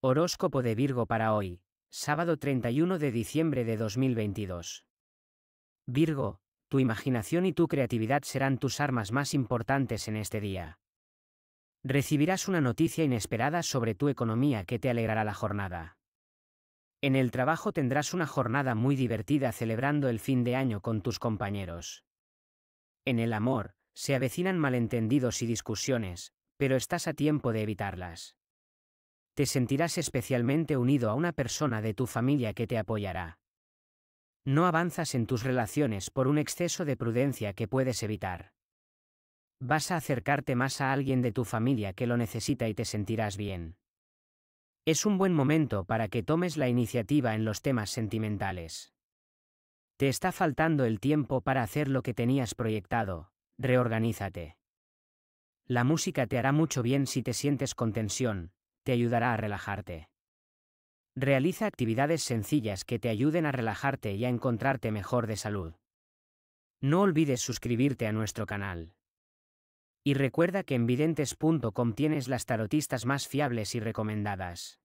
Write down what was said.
Horóscopo de Virgo para hoy, sábado 31 de diciembre de 2022. Virgo, tu imaginación y tu creatividad serán tus armas más importantes en este día. Recibirás una noticia inesperada sobre tu economía que te alegrará la jornada. En el trabajo tendrás una jornada muy divertida celebrando el fin de año con tus compañeros. En el amor, se avecinan malentendidos y discusiones, pero estás a tiempo de evitarlas te sentirás especialmente unido a una persona de tu familia que te apoyará. No avanzas en tus relaciones por un exceso de prudencia que puedes evitar. Vas a acercarte más a alguien de tu familia que lo necesita y te sentirás bien. Es un buen momento para que tomes la iniciativa en los temas sentimentales. Te está faltando el tiempo para hacer lo que tenías proyectado, reorganízate. La música te hará mucho bien si te sientes con tensión, te ayudará a relajarte. Realiza actividades sencillas que te ayuden a relajarte y a encontrarte mejor de salud. No olvides suscribirte a nuestro canal. Y recuerda que en videntes.com tienes las tarotistas más fiables y recomendadas.